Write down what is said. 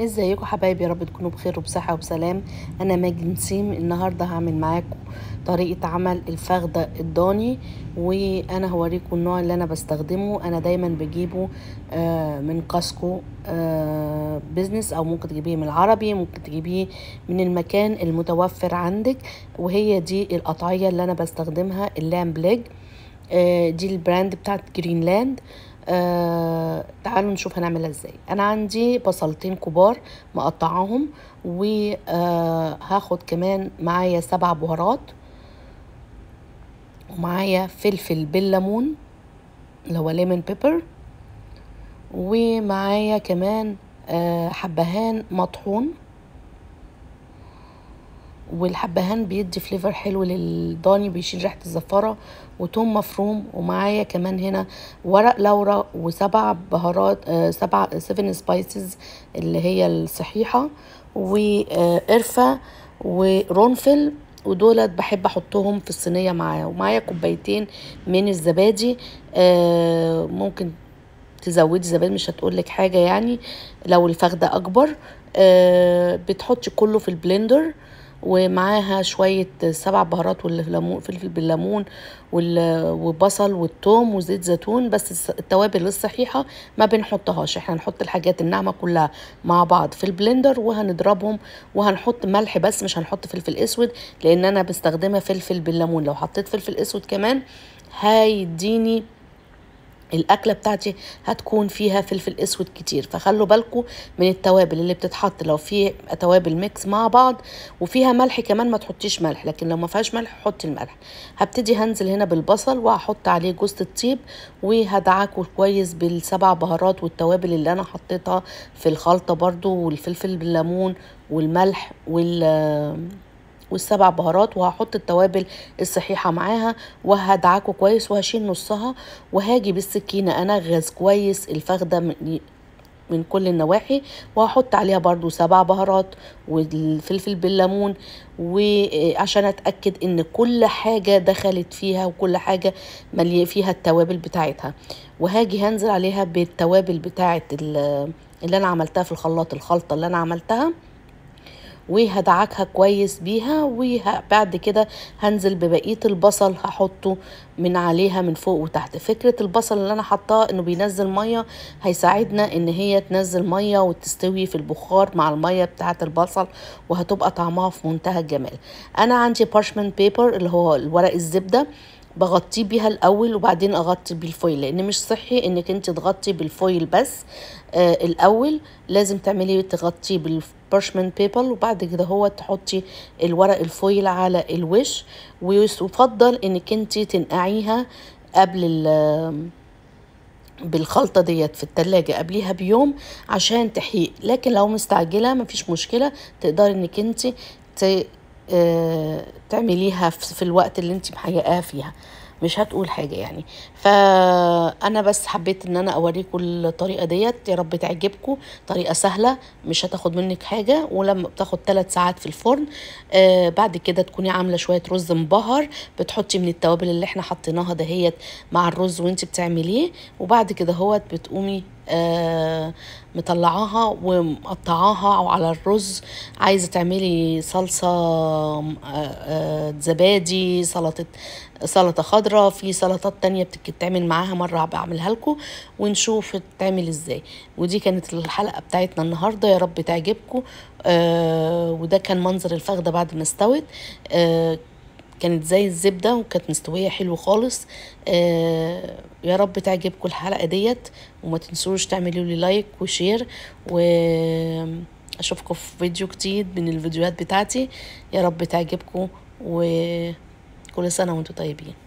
ازيكم حبايبي يا رب تكونوا بخير وبصحه وبسلام انا ماجد نسيم النهارده هعمل معاكم طريقه عمل الفخده الضاني وانا هوريكم النوع اللي انا بستخدمه انا دايما بجيبه آه، من كاسكو بيزنس آه، او ممكن تجيبيه من العربي ممكن تجيبيه من المكان المتوفر عندك وهي دي القطعيه اللي انا بستخدمها اللام بليج آه، دي البراند بتاعت جرينلاند آه تعالوا نشوف هنعملها ازاي انا عندي بصلتين كبار مقطعاهم وهاخد آه، كمان معايا سبع بهارات ومعايا فلفل بالليمون اللي هو ليمون بيبر ومعايا كمان آه حبهان مطحون والحبهان بيدي فليفر حلو للضاني بيشيل ريحه الزفره وتوم مفروم ومعايا كمان هنا ورق لورا وسبع بهارات آه، سبع سيفن آه، سبايسز اللي هي الصحيحه وقرفه ورونفل ودولت بحب احطهم في الصينيه معايا ومعايا كوبايتين من الزبادي آه، ممكن تزودي زبادي مش هتقولك حاجه يعني لو الفخده اكبر بتحطي كله في البلندر ومعاها شوية سبع بهارات والليمون فلفل بالليمون والبصل والثوم وزيت زيتون بس التوابل الصحيحة ما بنحطهاش احنا هنحط الحاجات الناعمة كلها مع بعض في البلندر وهنضربهم وهنحط ملح بس مش هنحط فلفل اسود لان انا بستخدمها فلفل بالليمون لو حطيت فلفل اسود كمان هيديني الاكله بتاعتي هتكون فيها فلفل اسود كتير فخلوا بالكم من التوابل اللي بتتحط لو في توابل ميكس مع بعض وفيها ملح كمان ما تحطيش ملح لكن لو ما فيهاش ملح حطي الملح هبتدي هنزل هنا بالبصل وهحط عليه جزء الطيب وهدعكه كويس بالسبع بهارات والتوابل اللي انا حطيتها في الخلطه برضو والفلفل بالليمون والملح وال والسبع بهارات وهحط التوابل الصحيحه معاها وهدعكه كويس وهشيل نصها وهاجي بالسكينه انغز كويس الفخده من من كل النواحي وهحط عليها برضو سبع بهارات والفلفل بالليمون وعشان آه، اتاكد ان كل حاجه دخلت فيها وكل حاجه مليئه فيها التوابل بتاعتها وهاجي هنزل عليها بالتوابل بتاعه اللي انا عملتها في الخلاط الخلطه اللي انا عملتها وهدعكها كويس بيها وبعد كده هنزل ببقيه البصل هحطه من عليها من فوق وتحت فكره البصل اللي انا حطاه انه بينزل ميه هيساعدنا ان هي تنزل ميه وتستوي في البخار مع الميه بتاعه البصل وهتبقى طعمها في منتهى الجمال انا عندي بارشمنت بيبر اللي هو الورق الزبده بغطيه بيها الاول وبعدين اغطي بالفويل لان مش صحي انك انت تغطي بالفويل بس آه الاول لازم تعملي تغطيه بالبارشمنت بيبل وبعد كده هو تحطي الورق الفويل على الوش ويفضل انك انت تنقعيها قبل بالخلطة ديت في التلاجة قبليها بيوم عشان تحيق لكن لو مستعجلة مفيش مشكلة تقدري انك انت آه، تعمليها في الوقت اللي انت محققاها فيها مش هتقول حاجة يعني فأنا بس حبيت إن أنا أوريكم الطريقة ديت يا رب تعجبكم طريقة سهلة مش هتاخد منك حاجة ولما بتاخد ثلاث ساعات في الفرن آه بعد كده تكوني عاملة شوية رز مبهر بتحطي من التوابل اللي احنا حطيناها دهيت مع الرز وانت بتعمليه وبعد كده هوت بتقومي آه، مطلعاها ومقطعاها او على الرز عايزه تعملي صلصه آه، آه، زبادي سلطه سلطه خضراء في سلطات تانية بتتعمل معاها مره بعملها لكم ونشوف تتعمل ازاي ودي كانت الحلقه بتاعتنا النهارده يا رب تعجبكم وده كان منظر الفخده بعد ما استوت آه كانت زي الزبده وكانت مستويه حلو خالص آه يا رب تعجبكم الحلقه ديت وما تنسوش تعملوا لي لايك وشير واشوفكم في فيديو جديد من الفيديوهات بتاعتي يا رب تعجبكم وكل سنه وانتم طيبين